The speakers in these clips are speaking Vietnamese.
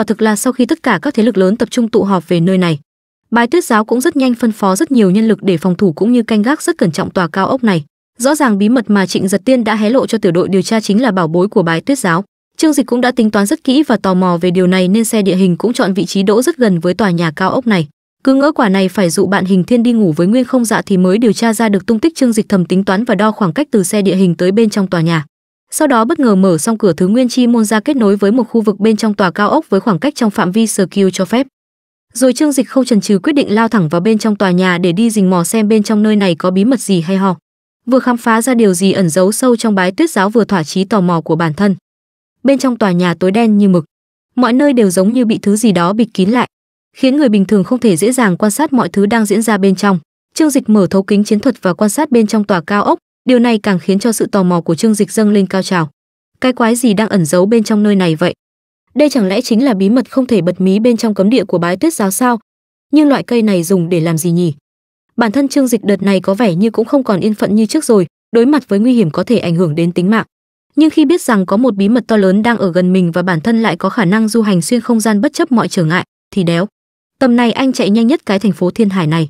quả thực là sau khi tất cả các thế lực lớn tập trung tụ họp về nơi này bài tuyết giáo cũng rất nhanh phân phó rất nhiều nhân lực để phòng thủ cũng như canh gác rất cẩn trọng tòa cao ốc này rõ ràng bí mật mà trịnh giật tiên đã hé lộ cho tiểu đội điều tra chính là bảo bối của bài tuyết giáo trương dịch cũng đã tính toán rất kỹ và tò mò về điều này nên xe địa hình cũng chọn vị trí đỗ rất gần với tòa nhà cao ốc này cứ ngỡ quả này phải dụ bạn hình thiên đi ngủ với nguyên không dạ thì mới điều tra ra được tung tích trương dịch thầm tính toán và đo khoảng cách từ xe địa hình tới bên trong tòa nhà sau đó bất ngờ mở xong cửa thứ nguyên chi môn ra kết nối với một khu vực bên trong tòa cao ốc với khoảng cách trong phạm vi skill cho phép. Rồi Trương Dịch không chần chừ quyết định lao thẳng vào bên trong tòa nhà để đi rình mò xem bên trong nơi này có bí mật gì hay ho. Vừa khám phá ra điều gì ẩn giấu sâu trong bái tuyết giáo vừa thỏa chí tò mò của bản thân. Bên trong tòa nhà tối đen như mực, mọi nơi đều giống như bị thứ gì đó bịt kín lại, khiến người bình thường không thể dễ dàng quan sát mọi thứ đang diễn ra bên trong. Trương Dịch mở thấu kính chiến thuật và quan sát bên trong tòa cao ốc, Điều này càng khiến cho sự tò mò của Trương Dịch dâng lên cao trào. Cái quái gì đang ẩn giấu bên trong nơi này vậy? Đây chẳng lẽ chính là bí mật không thể bật mí bên trong cấm địa của Bái Tuyết giáo sao? Nhưng loại cây này dùng để làm gì nhỉ? Bản thân Trương Dịch đợt này có vẻ như cũng không còn yên phận như trước rồi, đối mặt với nguy hiểm có thể ảnh hưởng đến tính mạng. Nhưng khi biết rằng có một bí mật to lớn đang ở gần mình và bản thân lại có khả năng du hành xuyên không gian bất chấp mọi trở ngại, thì đéo. Tầm này anh chạy nhanh nhất cái thành phố Thiên Hải này.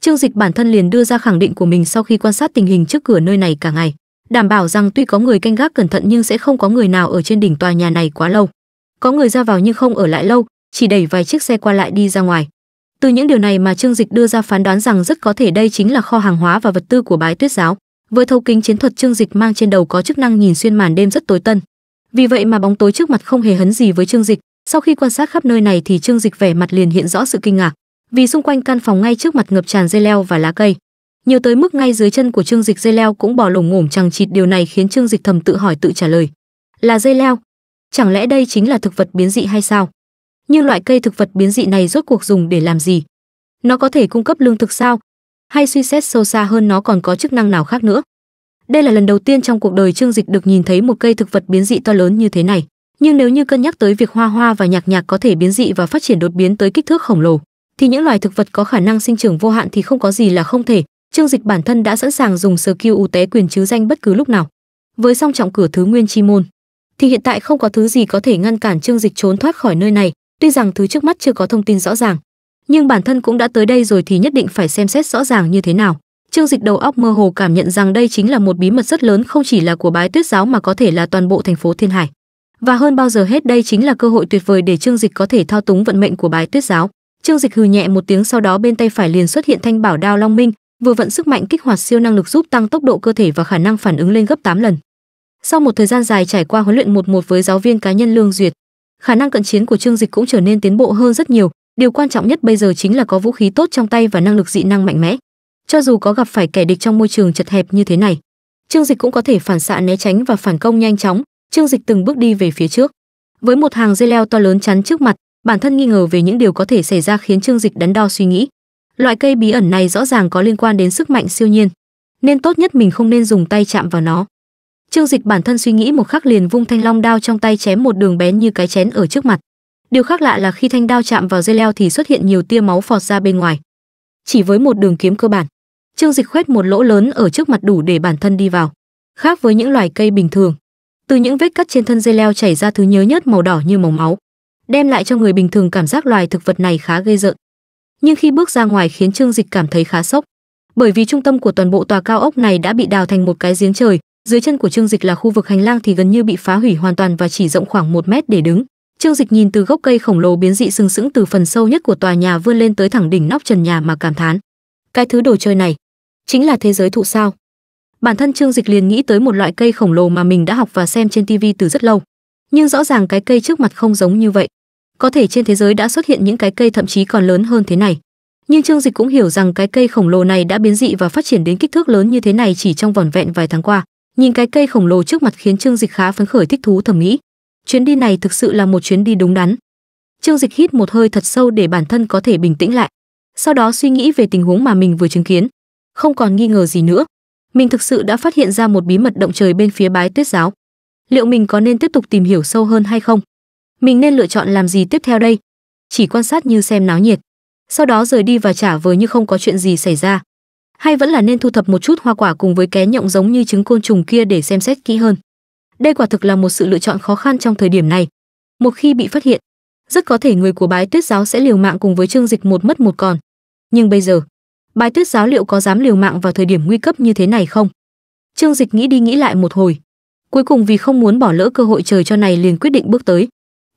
Trương Dịch bản thân liền đưa ra khẳng định của mình sau khi quan sát tình hình trước cửa nơi này cả ngày, đảm bảo rằng tuy có người canh gác cẩn thận nhưng sẽ không có người nào ở trên đỉnh tòa nhà này quá lâu. Có người ra vào nhưng không ở lại lâu, chỉ đẩy vài chiếc xe qua lại đi ra ngoài. Từ những điều này mà Trương Dịch đưa ra phán đoán rằng rất có thể đây chính là kho hàng hóa và vật tư của Bái Tuyết giáo. Với thấu kính chiến thuật Trương Dịch mang trên đầu có chức năng nhìn xuyên màn đêm rất tối tân. Vì vậy mà bóng tối trước mặt không hề hấn gì với Trương Dịch, sau khi quan sát khắp nơi này thì Trương Dịch vẻ mặt liền hiện rõ sự kinh ngạc vì xung quanh căn phòng ngay trước mặt ngập tràn dây leo và lá cây nhiều tới mức ngay dưới chân của trương dịch dây leo cũng bò lủng ngổm chằng chịt điều này khiến trương dịch thầm tự hỏi tự trả lời là dây leo chẳng lẽ đây chính là thực vật biến dị hay sao Như loại cây thực vật biến dị này rốt cuộc dùng để làm gì nó có thể cung cấp lương thực sao hay suy xét sâu xa hơn nó còn có chức năng nào khác nữa đây là lần đầu tiên trong cuộc đời trương dịch được nhìn thấy một cây thực vật biến dị to lớn như thế này nhưng nếu như cân nhắc tới việc hoa hoa và nhạc nhạc có thể biến dị và phát triển đột biến tới kích thước khổng lồ thì những loài thực vật có khả năng sinh trưởng vô hạn thì không có gì là không thể trương dịch bản thân đã sẵn sàng dùng sơ kiêu ưu té quyền chứ danh bất cứ lúc nào với song trọng cửa thứ nguyên chi môn thì hiện tại không có thứ gì có thể ngăn cản trương dịch trốn thoát khỏi nơi này tuy rằng thứ trước mắt chưa có thông tin rõ ràng nhưng bản thân cũng đã tới đây rồi thì nhất định phải xem xét rõ ràng như thế nào trương dịch đầu óc mơ hồ cảm nhận rằng đây chính là một bí mật rất lớn không chỉ là của bái tuyết giáo mà có thể là toàn bộ thành phố thiên hải và hơn bao giờ hết đây chính là cơ hội tuyệt vời để trương dịch có thể thao túng vận mệnh của bái tuyết giáo Trương Dịch hừ nhẹ một tiếng sau đó bên tay phải liền xuất hiện thanh bảo đao Long Minh, vừa vận sức mạnh kích hoạt siêu năng lực giúp tăng tốc độ cơ thể và khả năng phản ứng lên gấp 8 lần. Sau một thời gian dài trải qua huấn luyện một một với giáo viên cá nhân Lương Duyệt, khả năng cận chiến của Trương Dịch cũng trở nên tiến bộ hơn rất nhiều, điều quan trọng nhất bây giờ chính là có vũ khí tốt trong tay và năng lực dị năng mạnh mẽ. Cho dù có gặp phải kẻ địch trong môi trường chật hẹp như thế này, Trương Dịch cũng có thể phản xạ né tránh và phản công nhanh chóng, Trương Dịch từng bước đi về phía trước. Với một hàng dây leo to lớn chắn trước mặt, bản thân nghi ngờ về những điều có thể xảy ra khiến Trương Dịch đắn đo suy nghĩ. Loại cây bí ẩn này rõ ràng có liên quan đến sức mạnh siêu nhiên, nên tốt nhất mình không nên dùng tay chạm vào nó. Trương Dịch bản thân suy nghĩ một khắc liền vung thanh long đao trong tay chém một đường bén như cái chén ở trước mặt. Điều khác lạ là khi thanh đao chạm vào dây leo thì xuất hiện nhiều tia máu phọt ra bên ngoài. Chỉ với một đường kiếm cơ bản, Trương Dịch khoét một lỗ lớn ở trước mặt đủ để bản thân đi vào. Khác với những loài cây bình thường, từ những vết cắt trên thân dây leo chảy ra thứ nhớ nhất màu đỏ như màu máu đem lại cho người bình thường cảm giác loài thực vật này khá gây rợn. Nhưng khi bước ra ngoài khiến Trương Dịch cảm thấy khá sốc, bởi vì trung tâm của toàn bộ tòa cao ốc này đã bị đào thành một cái giếng trời, dưới chân của Trương Dịch là khu vực hành lang thì gần như bị phá hủy hoàn toàn và chỉ rộng khoảng một mét để đứng. Trương Dịch nhìn từ gốc cây khổng lồ biến dị sừng sững từ phần sâu nhất của tòa nhà vươn lên tới thẳng đỉnh nóc trần nhà mà cảm thán. Cái thứ đồ chơi này chính là thế giới thụ sao? Bản thân Trương Dịch liền nghĩ tới một loại cây khổng lồ mà mình đã học và xem trên tivi từ rất lâu, nhưng rõ ràng cái cây trước mặt không giống như vậy có thể trên thế giới đã xuất hiện những cái cây thậm chí còn lớn hơn thế này nhưng trương dịch cũng hiểu rằng cái cây khổng lồ này đã biến dị và phát triển đến kích thước lớn như thế này chỉ trong vỏn vẹn vài tháng qua nhìn cái cây khổng lồ trước mặt khiến trương dịch khá phấn khởi thích thú thầm nghĩ chuyến đi này thực sự là một chuyến đi đúng đắn trương dịch hít một hơi thật sâu để bản thân có thể bình tĩnh lại sau đó suy nghĩ về tình huống mà mình vừa chứng kiến không còn nghi ngờ gì nữa mình thực sự đã phát hiện ra một bí mật động trời bên phía bái tuyết giáo liệu mình có nên tiếp tục tìm hiểu sâu hơn hay không mình nên lựa chọn làm gì tiếp theo đây chỉ quan sát như xem náo nhiệt sau đó rời đi và trả với như không có chuyện gì xảy ra hay vẫn là nên thu thập một chút hoa quả cùng với ké nhộng giống như trứng côn trùng kia để xem xét kỹ hơn đây quả thực là một sự lựa chọn khó khăn trong thời điểm này một khi bị phát hiện rất có thể người của bái tuyết giáo sẽ liều mạng cùng với trương dịch một mất một còn nhưng bây giờ bái tuyết giáo liệu có dám liều mạng vào thời điểm nguy cấp như thế này không trương dịch nghĩ đi nghĩ lại một hồi cuối cùng vì không muốn bỏ lỡ cơ hội trời cho này liền quyết định bước tới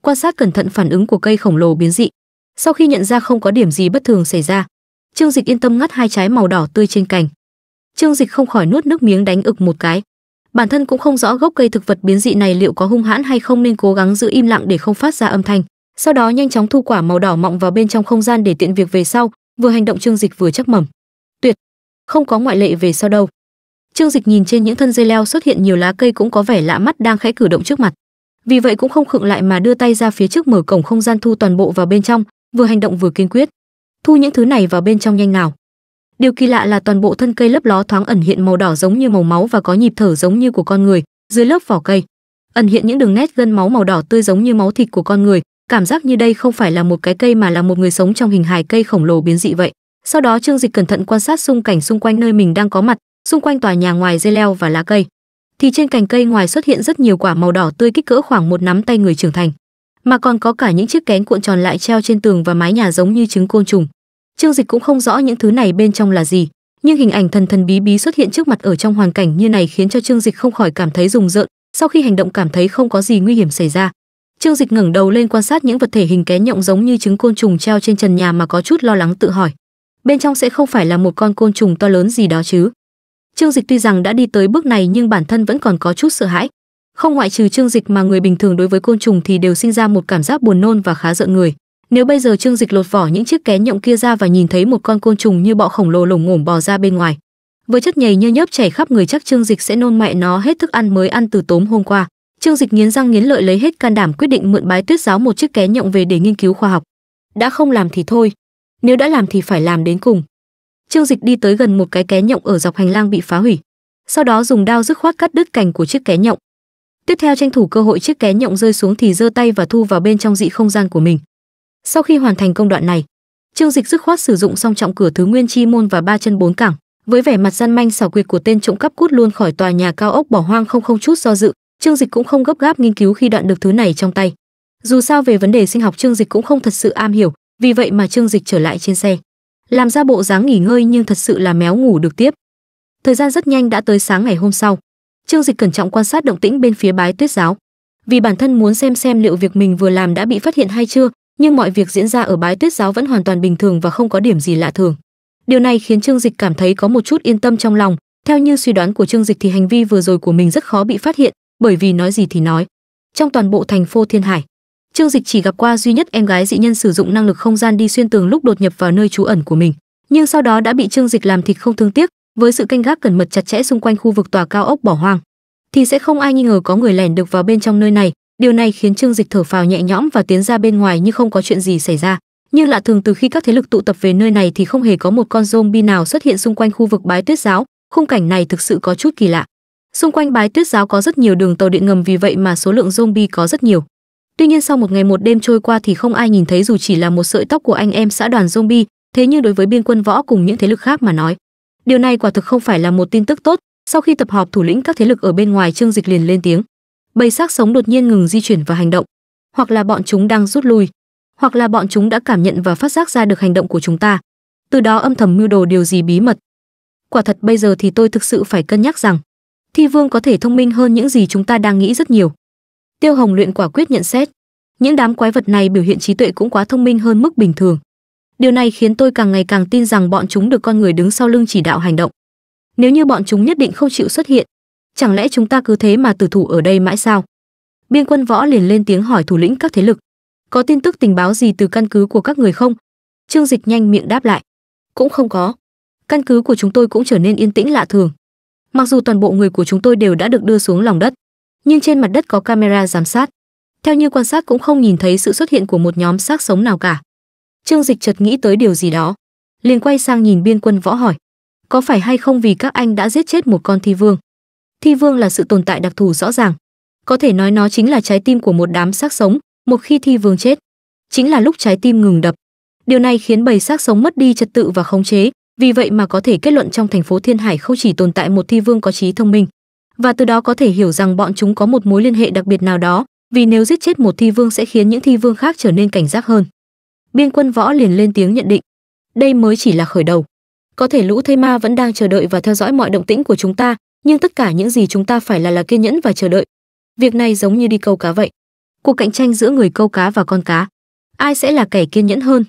quan sát cẩn thận phản ứng của cây khổng lồ biến dị sau khi nhận ra không có điểm gì bất thường xảy ra trương dịch yên tâm ngắt hai trái màu đỏ tươi trên cành trương dịch không khỏi nuốt nước miếng đánh ực một cái bản thân cũng không rõ gốc cây thực vật biến dị này liệu có hung hãn hay không nên cố gắng giữ im lặng để không phát ra âm thanh sau đó nhanh chóng thu quả màu đỏ mọng vào bên trong không gian để tiện việc về sau vừa hành động trương dịch vừa chắc mầm tuyệt không có ngoại lệ về sau đâu trương dịch nhìn trên những thân dây leo xuất hiện nhiều lá cây cũng có vẻ lạ mắt đang khẽ cử động trước mặt vì vậy cũng không khựng lại mà đưa tay ra phía trước mở cổng không gian thu toàn bộ vào bên trong vừa hành động vừa kiên quyết thu những thứ này vào bên trong nhanh nào điều kỳ lạ là toàn bộ thân cây lấp ló thoáng ẩn hiện màu đỏ giống như màu máu và có nhịp thở giống như của con người dưới lớp vỏ cây ẩn hiện những đường nét gân máu màu đỏ tươi giống như máu thịt của con người cảm giác như đây không phải là một cái cây mà là một người sống trong hình hài cây khổng lồ biến dị vậy sau đó trương dịch cẩn thận quan sát xung cảnh xung quanh nơi mình đang có mặt xung quanh tòa nhà ngoài dây leo và lá cây thì trên cành cây ngoài xuất hiện rất nhiều quả màu đỏ tươi kích cỡ khoảng một nắm tay người trưởng thành, mà còn có cả những chiếc kén cuộn tròn lại treo trên tường và mái nhà giống như trứng côn trùng. Trương Dịch cũng không rõ những thứ này bên trong là gì, nhưng hình ảnh thần thần bí bí xuất hiện trước mặt ở trong hoàn cảnh như này khiến cho Trương Dịch không khỏi cảm thấy rùng rợn, sau khi hành động cảm thấy không có gì nguy hiểm xảy ra. Trương Dịch ngẩng đầu lên quan sát những vật thể hình kén nhộng giống như trứng côn trùng treo trên trần nhà mà có chút lo lắng tự hỏi, bên trong sẽ không phải là một con côn trùng to lớn gì đó chứ? Trương Dịch tuy rằng đã đi tới bước này nhưng bản thân vẫn còn có chút sợ hãi. Không ngoại trừ Trương Dịch mà người bình thường đối với côn trùng thì đều sinh ra một cảm giác buồn nôn và khá giận người. Nếu bây giờ Trương Dịch lột vỏ những chiếc ké nhộng kia ra và nhìn thấy một con côn trùng như bọ khổng lồ lủng ngổm bò ra bên ngoài, với chất nhầy như nhớp chảy khắp người chắc Trương Dịch sẽ nôn mẹ nó hết thức ăn mới ăn từ tốm hôm qua. Trương Dịch nghiến răng nghiến lợi lấy hết can đảm quyết định mượn bái tuyết giáo một chiếc ké nhộng về để nghiên cứu khoa học. Đã không làm thì thôi, nếu đã làm thì phải làm đến cùng. Trương Dịch đi tới gần một cái ké nhộng ở dọc hành lang bị phá hủy, sau đó dùng đao dứt khoát cắt đứt cành của chiếc ké nhộng. Tiếp theo tranh thủ cơ hội chiếc ké nhộng rơi xuống thì giơ tay và thu vào bên trong dị không gian của mình. Sau khi hoàn thành công đoạn này, Trương Dịch dứt khoát sử dụng xong trọng cửa thứ nguyên chi môn và ba chân bốn cẳng, với vẻ mặt gian manh xảo quyệt của tên trộm cắp cút luôn khỏi tòa nhà cao ốc bỏ hoang không không chút do dự, Trương Dịch cũng không gấp gáp nghiên cứu khi đoạn được thứ này trong tay. Dù sao về vấn đề sinh học Trương Dịch cũng không thật sự am hiểu, vì vậy mà Trương Dịch trở lại trên xe làm ra bộ dáng nghỉ ngơi nhưng thật sự là méo ngủ được tiếp. Thời gian rất nhanh đã tới sáng ngày hôm sau. Trương Dịch cẩn trọng quan sát động tĩnh bên phía Bái Tuyết giáo, vì bản thân muốn xem xem liệu việc mình vừa làm đã bị phát hiện hay chưa, nhưng mọi việc diễn ra ở Bái Tuyết giáo vẫn hoàn toàn bình thường và không có điểm gì lạ thường. Điều này khiến Trương Dịch cảm thấy có một chút yên tâm trong lòng, theo như suy đoán của Trương Dịch thì hành vi vừa rồi của mình rất khó bị phát hiện, bởi vì nói gì thì nói. Trong toàn bộ thành phố Thiên Hải, Trương Dịch chỉ gặp qua duy nhất em gái dị nhân sử dụng năng lực không gian đi xuyên tường lúc đột nhập vào nơi trú ẩn của mình, nhưng sau đó đã bị Trương Dịch làm thịt không thương tiếc, với sự canh gác cẩn mật chặt chẽ xung quanh khu vực tòa cao ốc bỏ hoang, thì sẽ không ai nghi ngờ có người lẻn được vào bên trong nơi này, điều này khiến Trương Dịch thở phào nhẹ nhõm và tiến ra bên ngoài như không có chuyện gì xảy ra. Nhưng lạ thường từ khi các thế lực tụ tập về nơi này thì không hề có một con zombie nào xuất hiện xung quanh khu vực bái tuyết giáo, khung cảnh này thực sự có chút kỳ lạ. Xung quanh bái tuyết giáo có rất nhiều đường tàu điện ngầm vì vậy mà số lượng zombie có rất nhiều. Tuy nhiên sau một ngày một đêm trôi qua thì không ai nhìn thấy dù chỉ là một sợi tóc của anh em xã đoàn zombie, thế nhưng đối với biên quân võ cùng những thế lực khác mà nói, điều này quả thực không phải là một tin tức tốt. Sau khi tập họp thủ lĩnh các thế lực ở bên ngoài Trương Dịch liền lên tiếng. Bầy xác sống đột nhiên ngừng di chuyển và hành động, hoặc là bọn chúng đang rút lui, hoặc là bọn chúng đã cảm nhận và phát giác ra được hành động của chúng ta, từ đó âm thầm mưu đồ điều gì bí mật. Quả thật bây giờ thì tôi thực sự phải cân nhắc rằng, Thi Vương có thể thông minh hơn những gì chúng ta đang nghĩ rất nhiều. Tiêu Hồng luyện quả quyết nhận xét, những đám quái vật này biểu hiện trí tuệ cũng quá thông minh hơn mức bình thường điều này khiến tôi càng ngày càng tin rằng bọn chúng được con người đứng sau lưng chỉ đạo hành động nếu như bọn chúng nhất định không chịu xuất hiện chẳng lẽ chúng ta cứ thế mà tử thủ ở đây mãi sao biên quân võ liền lên tiếng hỏi thủ lĩnh các thế lực có tin tức tình báo gì từ căn cứ của các người không trương dịch nhanh miệng đáp lại cũng không có căn cứ của chúng tôi cũng trở nên yên tĩnh lạ thường mặc dù toàn bộ người của chúng tôi đều đã được đưa xuống lòng đất nhưng trên mặt đất có camera giám sát theo như quan sát cũng không nhìn thấy sự xuất hiện của một nhóm xác sống nào cả trương dịch chợt nghĩ tới điều gì đó liền quay sang nhìn biên quân võ hỏi có phải hay không vì các anh đã giết chết một con thi vương thi vương là sự tồn tại đặc thù rõ ràng có thể nói nó chính là trái tim của một đám xác sống một khi thi vương chết chính là lúc trái tim ngừng đập điều này khiến bầy xác sống mất đi trật tự và khống chế vì vậy mà có thể kết luận trong thành phố thiên hải không chỉ tồn tại một thi vương có trí thông minh và từ đó có thể hiểu rằng bọn chúng có một mối liên hệ đặc biệt nào đó vì nếu giết chết một thi vương sẽ khiến những thi vương khác trở nên cảnh giác hơn biên quân võ liền lên tiếng nhận định đây mới chỉ là khởi đầu có thể lũ thây ma vẫn đang chờ đợi và theo dõi mọi động tĩnh của chúng ta nhưng tất cả những gì chúng ta phải là là kiên nhẫn và chờ đợi việc này giống như đi câu cá vậy cuộc cạnh tranh giữa người câu cá và con cá ai sẽ là kẻ kiên nhẫn hơn